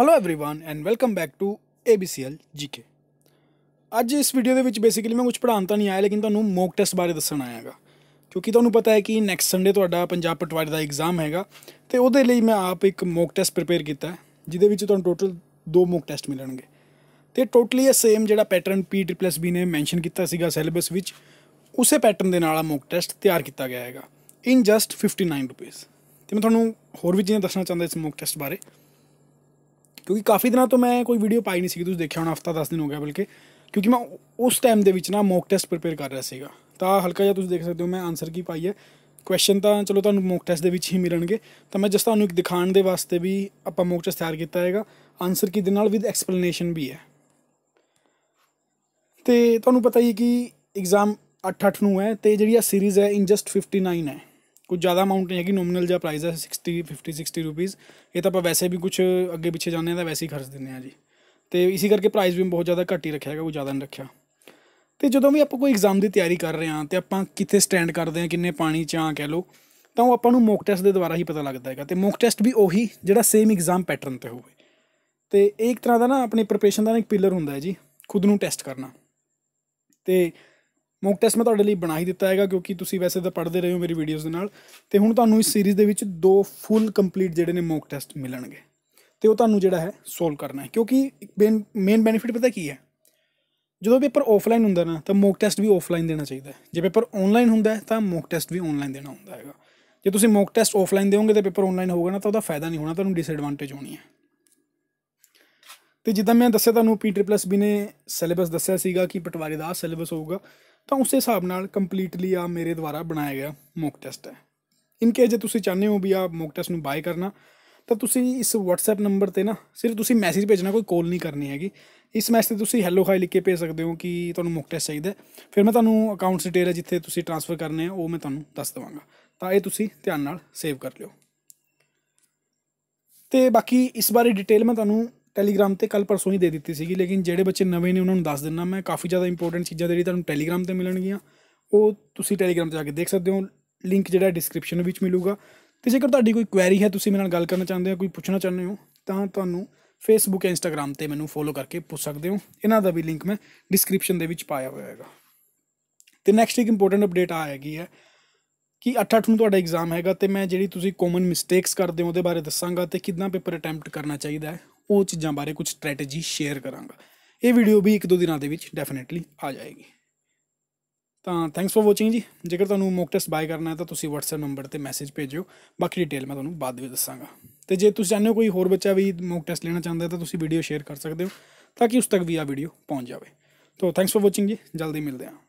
hello everyone and welcome back to ABCL GK ਅੱਜ ਇਸ video ਦੇ ਵਿੱਚ ਬੇਸਿਕਲੀ ਮੈਂ ਕੁਝ ਪੜ੍ਹਾਉਣ ਤਾਂ ਨਹੀਂ ਆਇਆ ਲੇਕਿਨ ਤੁਹਾਨੂੰ ਮੌਕ ਟੈਸਟ ਬਾਰੇ ਦੱਸਣ ਆਇਆਗਾ ਕਿਉਂਕਿ ਤੁਹਾਨੂੰ ਪਤਾ ਹੈ ਕਿ ਨੈਕਸਟ ਸੰਡੇ ਤੁਹਾਡਾ ਪੰਜਾਬ ਪਟਵਾਰੀ ਦਾ ਐਗਜ਼ਾਮ ਹੈਗਾ ਤੇ ਉਹਦੇ ਲਈ ਮੈਂ ਆਪ ਇੱਕ ਮੌਕ ਟੈਸਟ ਪ੍ਰਿਪੇਅਰ ਕੀਤਾ ਹੈ ਜਿਹਦੇ ਵਿੱਚ ਤੁਹਾਨੂੰ ਟੋਟਲ ਦੋ ਮੌਕ ਟੈਸਟ ਮਿਲਣਗੇ ਤੇ ਟੋਟਲੀ ਇਹ ਸੇਮ ਜਿਹੜਾ ਪੈਟਰਨ ਪੀ ਟ੍ਰਿਪਲਸ ਬੀ ਨੇ ਮੈਂਸ਼ਨ ਕੀਤਾ ਸੀਗਾ ਸਿਲੇਬਸ ਵਿੱਚ ਉਸੇ ਪੈਟਰਨ ਦੇ ਨਾਲ ਆ ਮੌਕ ਟੈਸਟ ਤਿਆਰ ਕੀਤਾ ਗਿਆ ਹੈਗਾ ਇਨ ਜਸਟ 59 ਰੁਪਏ ਤੇ ਮੈਂ ਤੁਹਾਨੂੰ ਹੋਰ ਵੀ ਚੀਜ਼ਾਂ ਦੱਸਣਾ ਚਾਹੁੰਦਾ ਇਸ ਮੌਕ ਟੈਸਟ ਬਾਰੇ ਕਿਉਂਕਿ ਕਾਫੀ ਦਿਨਾਂ ਤੋਂ ਮੈਂ ਕੋਈ ਵੀਡੀਓ ਪਾਈ ਨਹੀਂ ਸੀ ਤੁਸੀਂ ਦੇਖਿਆ ਹੋਣਾ ਹਫਤਾ 10 ਦਿਨ ਹੋ ਗਿਆ ਬਲਕਿ ਕਿਉਂਕਿ ਮੈਂ ਉਸ ਟਾਈਮ ਦੇ ਵਿੱਚ ਨਾ ਮੌਕ ਟੈਸਟ ਪ੍ਰਿਪੇਅਰ ਕਰ ਰਿਹਾ ਸੀਗਾ ਤਾਂ ਹਲਕਾ ਜਿਹਾ ਤੁਸੀਂ ਦੇਖ ਸਕਦੇ ਹੋ ਮੈਂ ਆਨਸਰ ਕੀ ਪਾਈ ਹੈ ਕੁਐਸਚਨ ਤਾਂ ਚਲੋ ਤੁਹਾਨੂੰ ਮੌਕ ਟੈਸਟ ਦੇ ਵਿੱਚ ਹੀ ਮਿਲਣਗੇ ਤਾਂ ਮੈਂ ਜਸ ਤੁਹਾਨੂੰ ਇੱਕ ਦਿਖਾਣ ਦੇ ਵਾਸਤੇ ਵੀ ਆਪਾਂ ਮੌਕ ਟੈਸਟ ਤਿਆਰ ਕੀਤਾ ਹੈਗਾ ਆਨਸਰ ਕੀ ਦੇ ਨਾਲ ਵਿਦ ਐਕਸਪਲੇਨੇਸ਼ਨ ਵੀ ਹੈ ਤੇ ਤੁਹਾਨੂੰ ਪਤਾ ਹੀ ਕਿ ਐਗਜ਼ਾਮ 8-8 ਨੂੰ ਹੈ ਤੇ ਜਿਹੜੀ ਆ ਸੀਰੀਜ਼ ਹੈ ਇਨ ਜਸਟ 59 ਹੈ ਕੁਝ ਜ਼ਿਆਦਾ ਅਮਾਉਂਟ ਨਹੀਂ ਹੈਗੀ ਨੋਮੀਨਲ ਜਿਹਾ ਪ੍ਰਾਈਸ ਹੈ 60 50 60 ਰੁਪੀਸ ਇਹ ਤਾਂ ਆਪਾਂ ਵੈਸੇ ਵੀ ਕੁਝ ਅੱਗੇ ਪਿੱਛੇ ਜਾਂਦੇ ਆ ਤਾਂ ਵੈਸੇ ਹੀ ਖਰਚ ਦਿੰਦੇ ਆ ਜੀ ਤੇ ਇਸੇ ਕਰਕੇ ਪ੍ਰਾਈਸ ਵੀ ਬਹੁਤ ਜ਼ਿਆਦਾ ਘੱਟ ਹੀ ਰੱਖਿਆ ਹੈਗਾ ਕੋਈ ਜ਼ਿਆਦਾ ਨਹੀਂ ਰੱਖਿਆ ਤੇ ਜਦੋਂ ਵੀ ਆਪਾਂ ਕੋਈ ਐਗਜ਼ਾਮ ਦੀ ਤਿਆਰੀ ਕਰ ਰਹੇ ਆ ਤੇ ਆਪਾਂ ਕਿੱਥੇ ਸਟੈਂਡ ਕਰਦੇ ਆ ਕਿੰਨੇ ਪਾਣੀ ਚ ਆ ਕਹਿ ਲੋ ਤਾਂ ਉਹ ਆਪਾਂ ਨੂੰ ਮੌਕ ਟੈਸਟ ਦੇ ਦੁਆਰਾ ਹੀ ਪਤਾ ਲੱਗਦਾ ਹੈਗਾ ਤੇ ਮੌਕ ਟੈਸਟ ਵੀ ਉਹੀ ਜਿਹੜਾ ਸੇਮ ਐਗਜ਼ਾਮ ਪੈਟਰਨ ਤੇ ਹੋਵੇ ਤੇ ਇੱਕ ਤਰ੍ਹਾਂ ਦਾ ਨਾ ਆਪਣੀ ਪ੍ਰੀਪਰੇਸ਼ਨ ਦਾ ਇੱਕ ਪਿਲਰ ਹੁੰਦਾ ਹੈ ਜੀ ਖੁਦ ਨੂੰ ਟੈਸਟ ਕਰਨਾ ਤੇ ਮੌਕ ਟੈਸਟ ਮੈਂ ਤੁਹਾਡੇ ਲਈ ਬਣਾ ਹੀ ਦਿੱਤਾ ਹੈਗਾ ਕਿਉਂਕਿ ਤੁਸੀਂ ਵੈਸੇ ਤਾਂ ਪੜ੍ਹਦੇ ਰਹੇ ਹੋ ਮੇਰੀ ਵੀਡੀਓਜ਼ ਦੇ ਨਾਲ ਤੇ ਹੁਣ ਤੁਹਾਨੂੰ ਇਸ ਸੀਰੀਜ਼ ਦੇ ਵਿੱਚ ਦੋ ਫੁੱਲ ਕੰਪਲੀਟ ਜਿਹੜੇ ਨੇ ਮੌਕ ਟੈਸਟ ਮਿਲਣਗੇ ਤੇ ਉਹ ਤੁਹਾਨੂੰ ਜਿਹੜਾ ਹੈ ਸੋਲਵ ਕਰਨਾ ਹੈ ਕਿਉਂਕਿ ਮੇਨ ਬੈਨੀਫਿਟ ਪਤਾ ਕੀ ਹੈ ਜਦੋਂ ਪੇਪਰ ਆਫਲਾਈਨ ਹੁੰਦਾ ਨਾ ਤਾਂ ਮੌਕ ਟੈਸਟ ਵੀ ਆਫਲਾਈਨ ਦੇਣਾ ਚਾਹੀਦਾ ਹੈ ਜੇ ਪੇਪਰ ਆਨਲਾਈਨ ਹੁੰਦਾ ਹੈ ਤਾਂ ਮੌਕ ਟੈਸਟ ਵੀ ਆਨਲਾਈਨ ਦੇਣਾ ਹੁੰਦਾ ਹੈਗਾ ਜੇ ਤੁਸੀਂ ਮੌਕ ਟੈਸਟ ਆਫਲਾਈਨ ਦੇਵੋਗੇ ਤਾਂ ਪੇਪਰ ਆਨਲਾਈਨ ਹੋਊਗਾ ਨਾ ਤਾਂ ਉਹਦਾ ਫਾਇਦਾ ਨਹੀਂ ਹੋਣਾ ਤੁਹਾਨੂੰ ਡਿਸਐਡਵਾਂਟੇਜ ਹੋਣੀ ਹੈ ਤੇ ਜਿੱਦਾਂ ਮੈਂ ਦੱਸਿਆ ਤੁਹਾਨੂੰ ਪੀਟਰ ਪਲੱਸ ਵੀ ਨੇ ਸਿਲੇਬਸ ਦੱਸਿਆ ਸੀਗਾ ਕਿ ਪਟਵਾਰੀ ਦਾ ਸਿਲੇਬਸ ਹੋਊਗਾ ਤਾਂ ਉਸੇ ਹਿਸਾਬ ਨਾਲ ਕੰਪਲੀਟਲੀ ਆ ਮੇਰੇ ਦੁਆਰਾ ਬਣਾਇਆ ਗਿਆ ਮੌਕ ਟੈਸਟ ਹੈ ਇਨ ਕੇ ਜੇ ਤੁਸੀਂ ਚਾਹਨੇ ਹੋ ਵੀ ਆ ਮੌਕ ਟੈਸਟ ਨੂੰ ਬਾਏ ਕਰਨਾ ਤਾਂ ਤੁਸੀਂ ਇਸ WhatsApp ਨੰਬਰ ਤੇ ਨਾ ਸਿਰਫ ਤੁਸੀਂ ਮੈਸੇਜ ਭੇਜਣਾ ਕੋਈ ਕਾਲ ਨਹੀਂ ਕਰਨੀ ਹੈਗੀ ਇਸ ਮੈਸੇਜ ਤੇ ਤੁਸੀਂ ਹੈਲੋ ਹਾਈ ਲਿਖ ਕੇ ਭੇਜ ਸਕਦੇ ਹੋ ਕਿ ਤੁਹਾਨੂੰ ਮੌਕ ਟੈਸਟ ਚਾਹੀਦਾ ਫਿਰ ਮੈਂ ਤੁਹਾਨੂੰ ਅਕਾਊਂਟ ਡਿਟੇਲ ਹੈ ਜਿੱਥੇ ਤੁਸੀਂ ਟ੍ਰਾਂਸਫਰ ਕਰਨੇ ਆ ਉਹ ਮੈਂ ਤੁਹਾਨੂੰ ਦੱਸ ਦਵਾਂਗਾ ਤਾਂ ਇਹ ਤੁਸੀਂ ਧਿਆਨ ਨਾਲ ਸੇਵ ਕਰ ਲਿਓ ਤੇ ਬਾਕੀ ਇਸ ਬਾਰੇ ਡਿਟੇਲ ਮੈਂ ਤੁਹਾਨੂੰ ਟੈਲੀਗ੍ਰਾਮ ਤੇ ਕੱਲ ਪਰਸੋਂ ਹੀ ਦੇ ਦਿੱਤੀ ਸੀਗੀ ਲੇਕਿਨ ਜਿਹੜੇ ਬੱਚੇ ਨਵੇਂ ਨੇ ਉਹਨਾਂ ਨੂੰ ਦੱਸ ਦਿੰਨਾ ਮੈਂ ਕਾਫੀ ਜ਼ਿਆਦਾ ਇੰਪੋਰਟੈਂਟ ਚੀਜ਼ਾਂ ਜਿਹੜੀ ਤੁਹਾਨੂੰ ਟੈਲੀਗ੍ਰਾਮ ਤੇ ਮਿਲਣਗੀਆਂ ਉਹ ਤੁਸੀਂ ਟੈਲੀਗ੍ਰਾਮ ਤੇ ਜਾ ਕੇ ਦੇਖ ਸਕਦੇ ਹੋ ਲਿੰਕ ਜਿਹੜਾ ਡਿਸਕ੍ਰਿਪਸ਼ਨ ਵਿੱਚ ਮਿਲੂਗਾ ਤੇ ਜੇਕਰ ਤੁਹਾਡੀ ਕੋਈ ਕੁਐਰੀ ਹੈ ਤੁਸੀਂ ਮੇਰੇ ਨਾਲ ਗੱਲ ਕਰਨਾ ਚਾਹੁੰਦੇ ਹੋ ਕੋਈ ਪੁੱਛਣਾ ਚਾਹੁੰਦੇ ਹੋ ਤਾਂ ਤੁਹਾਨੂੰ ਫੇਸਬੁੱਕ ਜਾਂ ਇੰਸਟਾਗ੍ਰam ਤੇ ਮੈਨੂੰ ਫੋਲੋ ਕਰਕੇ ਪੁੱਛ ਸਕਦੇ ਹੋ ਇਹਨਾਂ ਦਾ ਵੀ ਲਿੰਕ ਮੈਂ ਡਿਸਕ੍ਰਿਪਸ਼ਨ ਦੇ ਵਿੱਚ ਪਾਇਆ ਹੋਇਆ ਹੈਗਾ ਤੇ ਨੈਕਸਟ ਇੱਕ ਇੰਪੋਰਟੈਂਟ ਅਪਡੇਟ ਆ ਹੈ ਕਿ 8-8 ਨੂੰ ਤੁਹਾਡਾ ਐਗਜ਼ਾਮ ਹੈਗਾ ਤੇ ਮੈਂ ਜਿਹੜੀ ਤੁਸੀਂ ਕਾਮਨ ਮਿਸਟੇਕਸ ਕਰਦੇ ਹੋ ਉਹਦੇ ਬਾਰੇ ਦੱਸਾਂਗਾ ਤੇ ਕਿਦਾਂ ਪੇਪਰ ਅਟੈਂਪਟ ਕਰਨਾ ਚਾਹੀਦਾ ਹੈ ਉਹ ਚੀਜ਼ਾਂ ਬਾਰੇ ਕੁਝ ਸਟ੍ਰੈਟੇਜੀ ਸ਼ੇਅਰ ਕਰਾਂਗਾ ਇਹ ਵੀਡੀਓ ਵੀ ਇੱਕ ਦੋ ਦਿਨਾਂ ਦੇ ਵਿੱਚ ਡੈਫੀਨਿਟਲੀ ਆ ਜਾਏਗੀ ਤਾਂ ਥੈਂਕਸ ਫॉर ਵਾਚਿੰਗ ਜੀ ਜੇਕਰ ਤੁਹਾਨੂੰ ਮੌਕ ਟੈਸਟ ਬਾਈ ਕਰਨਾ ਹੈ ਤਾਂ ਤੁਸੀਂ WhatsApp ਨੰਬਰ ਤੇ ਮੈਸੇਜ ਭੇਜਿਓ ਬਾਕੀ ਡਿਟੇਲ ਮੈਂ ਤੁਹਾਨੂੰ ਬਾਅਦ ਵਿੱਚ ਦੱਸਾਂਗਾ ਤੇ ਜੇ ਤੁਸੀਂ ਚਾਹੁੰਦੇ ਹੋ ਕੋਈ ਹੋਰ ਬੱਚਾ ਵੀ ਮੌਕ ਟੈਸਟ ਲੈਣਾ ਚਾਹੁੰਦਾ ਹੈ ਤਾਂ ਤੁਸੀਂ ਵੀਡੀਓ ਸ਼ੇਅਰ ਕਰ ਸਕਦੇ ਹੋ ਤਾਂ ਕਿ ਉਸ ਤੱਕ ਵੀ ਆ ਵੀਡੀਓ ਪਹੁੰਚ ਜਾਵੇ ਤਾਂ ਥੈਂਕਸ ਫॉर ਵਾਚਿੰਗ ਜੀ ਜਲਦੀ ਮਿਲਦੇ ਹਾਂ